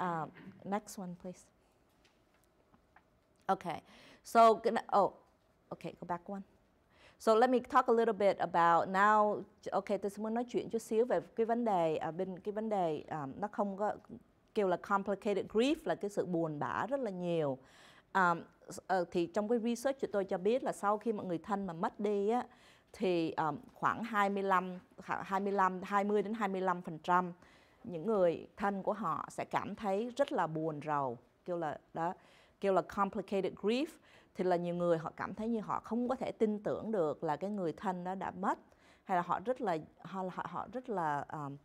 Uh, next one, please. Okay, so, oh, okay, go back one. So let me talk a little bit about now. Okay, tôi sẽ muốn nói chuyện chút xíu về cái vấn đề ở à, bên cái vấn đề um, nó không có kêu là complicated grief là cái sự buồn bã rất là nhiều. Um, uh, thì trong cái research của tôi cho biết là sau khi mọi người thân mà mất đi á thì um, khoảng 25 25 20 đến 25 phần trăm những người thân của họ sẽ cảm thấy rất là buồn rầu kêu là đó kêu là complicated grief thì là nhiều người họ cảm thấy như họ không có thể tin tưởng được là cái người thân đó đã mất hay là họ rất là họ họ, họ rất là um,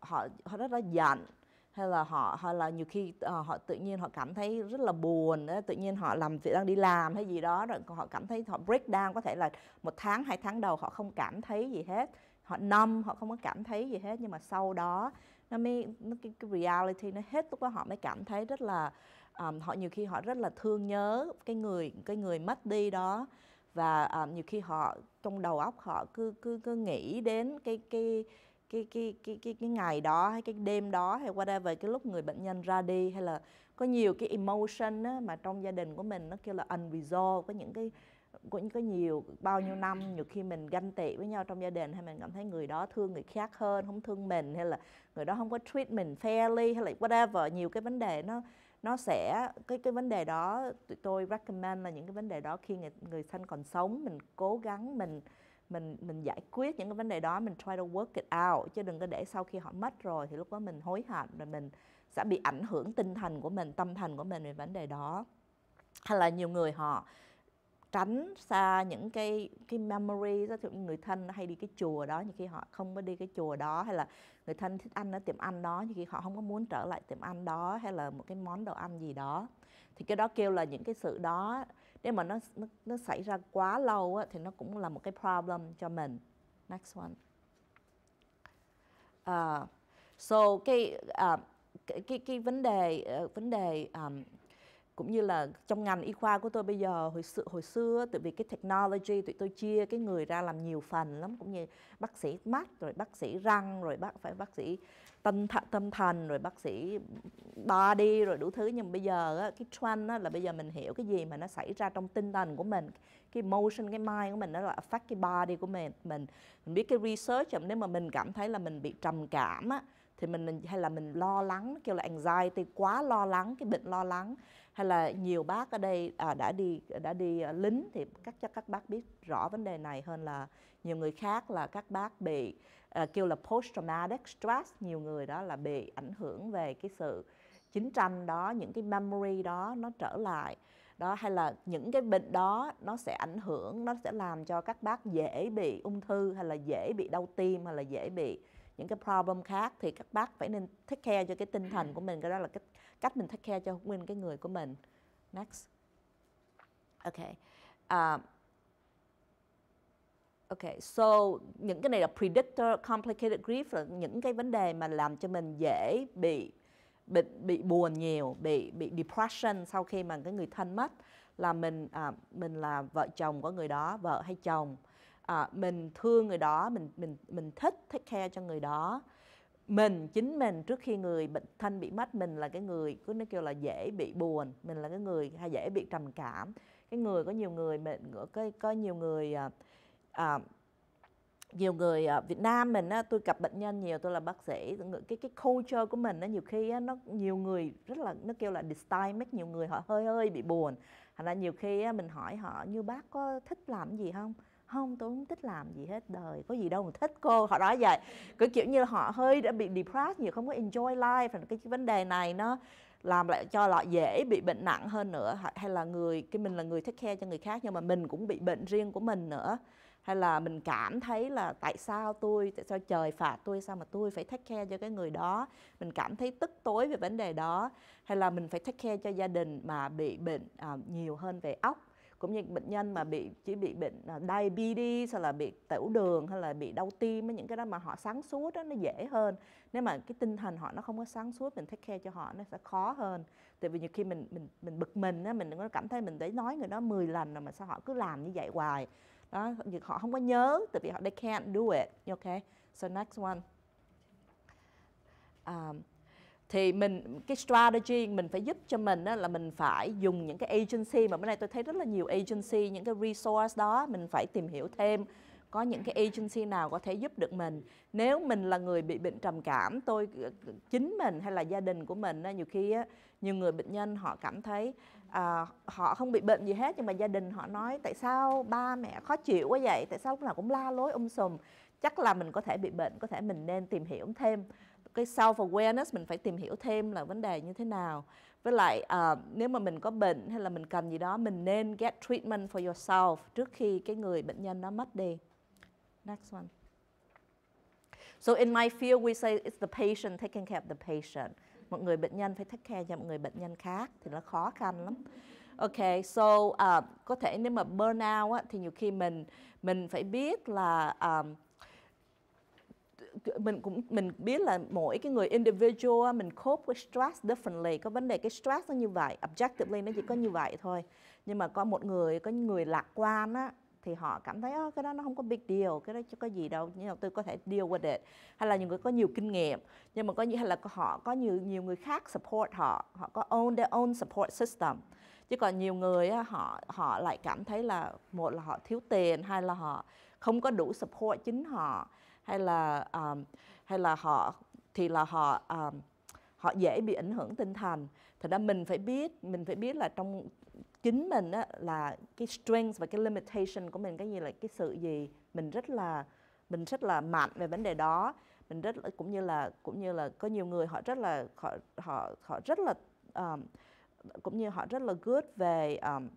họ họ rất là giận hay là họ hay là nhiều khi uh, họ tự nhiên họ cảm thấy rất là buồn đó. tự nhiên họ làm việc đang đi làm hay gì đó rồi họ cảm thấy họ break down có thể là một tháng hai tháng đầu họ không cảm thấy gì hết họ năm họ không có cảm thấy gì hết nhưng mà sau đó nó mới nó, cái, cái reality nó hết lúc đó họ mới cảm thấy rất là um, họ nhiều khi họ rất là thương nhớ cái người cái người mất đi đó và um, nhiều khi họ trong đầu óc họ cứ cứ cứ nghĩ đến cái cái cái cái cái cái cái ngày đó hay cái đêm đó hay qua đây về cái lúc người bệnh nhân ra đi hay là có nhiều cái emotion á, mà trong gia đình của mình nó kêu là unresolved có những cái cũng có nhiều bao nhiêu năm nhiều khi mình ganh tị với nhau trong gia đình hay mình cảm thấy người đó thương người khác hơn không thương mình hay là người đó không có treat mình fairly hay là whatever nhiều cái vấn đề nó nó sẽ cái cái vấn đề đó tụi tôi recommend là những cái vấn đề đó khi người người thân còn sống mình cố gắng mình mình mình giải quyết những cái vấn đề đó mình try to work it out chứ đừng có để sau khi họ mất rồi thì lúc đó mình hối hận rồi mình sẽ bị ảnh hưởng tinh thần của mình tâm thần của mình về vấn đề đó hay là nhiều người họ tránh xa những cái cái memory đó, ví dụ người thân hay đi cái chùa đó như khi họ không có đi cái chùa đó hay là người thân thích ăn ở tiệm ăn đó như khi họ không có muốn trở lại tiệm ăn đó hay là một cái món đồ ăn gì đó thì cái đó kêu là những cái sự đó nếu mà nó nó, nó xảy ra quá lâu á, thì nó cũng là một cái problem cho mình next one uh, so cái uh, à, cái, cái cái vấn đề uh, vấn đề um, cũng như là trong ngành y khoa của tôi bây giờ hồi sự hồi xưa tại vì cái technology tụi tôi chia cái người ra làm nhiều phần lắm cũng như bác sĩ mắt rồi bác sĩ răng rồi bác phải bác sĩ tâm thần, tâm thần rồi bác sĩ body rồi đủ thứ nhưng bây giờ cái trend là bây giờ mình hiểu cái gì mà nó xảy ra trong tinh thần của mình cái motion cái mind của mình nó là affect cái body của mình mình mình biết cái research nếu mà mình cảm thấy là mình bị trầm cảm á thì mình hay là mình lo lắng kêu là anxiety quá lo lắng cái bệnh lo lắng hay là nhiều bác ở đây à, đã đi đã đi à, lính thì các chắc các bác biết rõ vấn đề này hơn là nhiều người khác là các bác bị à, kêu là post traumatic stress nhiều người đó là bị ảnh hưởng về cái sự chiến tranh đó những cái memory đó nó trở lại đó hay là những cái bệnh đó nó sẽ ảnh hưởng nó sẽ làm cho các bác dễ bị ung thư hay là dễ bị đau tim hay là dễ bị những cái problem khác thì các bác phải nên take care cho cái tinh thần của mình cái đó là cách cách mình take care cho nguyên cái người của mình next okay uh, Ok, so những cái này là predictor complicated grief là những cái vấn đề mà làm cho mình dễ bị bị bị buồn nhiều, bị bị depression sau khi mà cái người thân mất là mình à, mình là vợ chồng của người đó, vợ hay chồng à, mình thương người đó mình mình mình thích take care cho người đó mình chính mình trước khi người bệnh thanh bị mất mình là cái người cứ nó kêu là dễ bị buồn mình là cái người hay dễ bị trầm cảm cái người có nhiều người mình có có nhiều người à, à, nhiều người ở Việt Nam mình á, tôi gặp bệnh nhân nhiều tôi là bác sĩ cái cái culture của mình á, nhiều khi á, nó nhiều người rất là nó kêu là dysthymic nhiều người họ hơi hơi bị buồn thành ra nhiều khi á, mình hỏi họ như bác có thích làm gì không không tôi không thích làm gì hết đời có gì đâu mà thích cô họ nói vậy cứ kiểu như là họ hơi đã bị depressed nhiều không có enjoy life và cái vấn đề này nó làm lại cho họ dễ bị bệnh nặng hơn nữa hay là người cái mình là người thích care cho người khác nhưng mà mình cũng bị bệnh riêng của mình nữa hay là mình cảm thấy là tại sao tôi tại sao trời phạt tôi sao mà tôi phải thách khe cho cái người đó mình cảm thấy tức tối về vấn đề đó hay là mình phải thách khe cho gia đình mà bị bệnh à, nhiều hơn về óc cũng như bệnh nhân mà bị chỉ bị bệnh à, diabetes hay là bị tiểu đường hay là bị đau tim những cái đó mà họ sáng suốt đó, nó dễ hơn nếu mà cái tinh thần họ nó không có sáng suốt mình take care cho họ nó sẽ khó hơn tại vì nhiều khi mình mình mình bực mình á mình có cảm thấy mình để nói người đó 10 lần rồi mà sao họ cứ làm như vậy hoài đó họ không có nhớ tại vì họ they can't do it okay so next one um, thì mình cái strategy mình phải giúp cho mình đó là mình phải dùng những cái agency mà bữa nay tôi thấy rất là nhiều agency những cái resource đó mình phải tìm hiểu thêm có những cái agency nào có thể giúp được mình nếu mình là người bị bệnh trầm cảm tôi chính mình hay là gia đình của mình nhiều khi nhiều người bệnh nhân họ cảm thấy à, họ không bị bệnh gì hết nhưng mà gia đình họ nói tại sao ba mẹ khó chịu quá vậy tại sao lúc nào cũng la lối um sùm chắc là mình có thể bị bệnh có thể mình nên tìm hiểu thêm cái self awareness mình phải tìm hiểu thêm là vấn đề như thế nào với lại uh, nếu mà mình có bệnh hay là mình cần gì đó mình nên get treatment for yourself trước khi cái người bệnh nhân nó mất đi next one so in my field we say it's the patient taking care of the patient một người bệnh nhân phải take care cho một người bệnh nhân khác thì nó khó khăn lắm ok so uh, có thể nếu mà burnout á, thì nhiều khi mình mình phải biết là um, mình cũng mình biết là mỗi cái người individual mình cope với stress differently có vấn đề cái stress nó như vậy objectively nó chỉ có như vậy thôi nhưng mà có một người có người lạc quan á thì họ cảm thấy cái đó nó không có big deal cái đó chứ có gì đâu nhưng mà tôi có thể deal with it hay là những người có nhiều kinh nghiệm nhưng mà có hay là họ có nhiều nhiều người khác support họ họ có own their own support system chứ còn nhiều người á họ họ lại cảm thấy là một là họ thiếu tiền hay là họ không có đủ support chính họ hay là um, hay là họ thì là họ um, họ dễ bị ảnh hưởng tinh thần thì ra mình phải biết mình phải biết là trong chính mình á, là cái strength và cái limitation của mình cái gì là cái sự gì mình rất là mình rất là mạnh về vấn đề đó mình rất là, cũng như là cũng như là có nhiều người họ rất là họ họ họ rất là um, cũng như họ rất là good về um,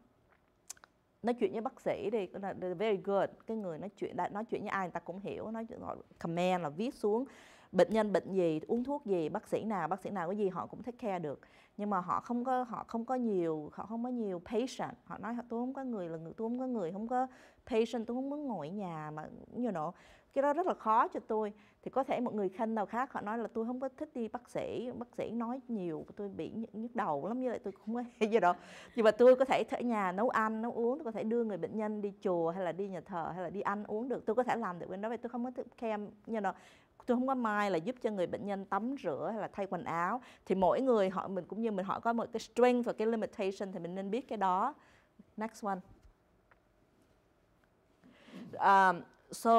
nói chuyện với bác sĩ đi là very good cái người nói chuyện nói chuyện với ai người ta cũng hiểu nói chuyện gọi comment là viết xuống bệnh nhân bệnh gì uống thuốc gì bác sĩ nào bác sĩ nào cái gì họ cũng take care được nhưng mà họ không có họ không có nhiều họ không có nhiều patient họ nói tôi không có người là người tôi không có người không có patient tôi không muốn ngồi ở nhà mà you know cái đó rất là khó cho tôi thì có thể một người khanh nào khác họ nói là tôi không có thích đi bác sĩ bác sĩ nói nhiều tôi bị nhức đầu lắm như vậy tôi không có gì đó nhưng mà tôi có thể ở nhà nấu ăn nấu uống tôi có thể đưa người bệnh nhân đi chùa hay là đi nhà thờ hay là đi ăn uống được tôi có thể làm được bên đó vậy tôi không có kem như nọ. tôi không có mai là giúp cho người bệnh nhân tắm rửa hay là thay quần áo thì mỗi người họ mình cũng như mình họ có một cái strength và cái limitation thì mình nên biết cái đó next one um, so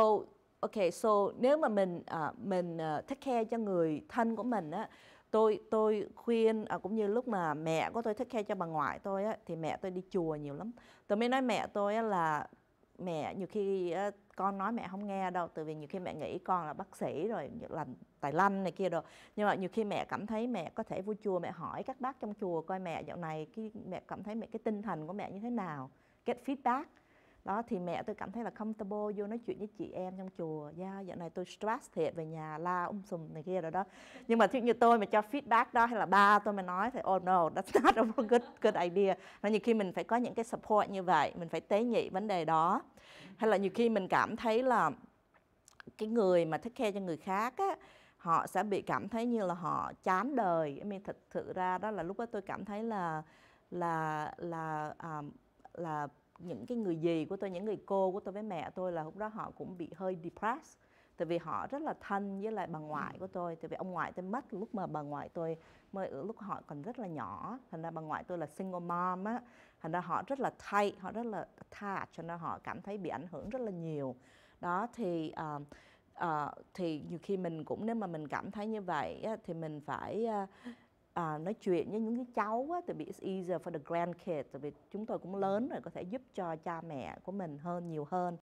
ok so nếu mà mình uh, mình uh, take care cho người thân của mình á tôi tôi khuyên à, cũng như lúc mà mẹ của tôi thích khe cho bà ngoại tôi á, thì mẹ tôi đi chùa nhiều lắm tôi mới nói mẹ tôi á, là mẹ nhiều khi á, con nói mẹ không nghe đâu từ vì nhiều khi mẹ nghĩ con là bác sĩ rồi là tài lanh này kia rồi nhưng mà nhiều khi mẹ cảm thấy mẹ có thể vô chùa mẹ hỏi các bác trong chùa coi mẹ dạo này cái mẹ cảm thấy mẹ cái tinh thần của mẹ như thế nào get feedback đó thì mẹ tôi cảm thấy là comfortable vô nói chuyện với chị em trong chùa da dạ, yeah, dạo này tôi stress thiệt về nhà la um sùm này kia rồi đó nhưng mà thí như tôi mà cho feedback đó hay là ba tôi mà nói thì oh no that's not a good good idea nó nhiều khi mình phải có những cái support như vậy mình phải tế nhị vấn đề đó hay là nhiều khi mình cảm thấy là cái người mà thích khe cho người khác á họ sẽ bị cảm thấy như là họ chán đời mình thật sự ra đó là lúc đó tôi cảm thấy là là là um, là những cái người dì của tôi những người cô của tôi với mẹ tôi là lúc đó họ cũng bị hơi depressed tại vì họ rất là thân với lại bà ngoại của tôi tại vì ông ngoại tôi mất lúc mà bà ngoại tôi mới ở lúc họ còn rất là nhỏ thành ra bà ngoại tôi là single mom á thành ra họ rất là thay họ rất là tha cho nên họ cảm thấy bị ảnh hưởng rất là nhiều đó thì uh, uh, thì nhiều khi mình cũng nếu mà mình cảm thấy như vậy á, thì mình phải uh, À, nói chuyện với những cái cháu á, tại vì easier for the grandkids tại vì chúng tôi cũng lớn rồi có thể giúp cho cha mẹ của mình hơn nhiều hơn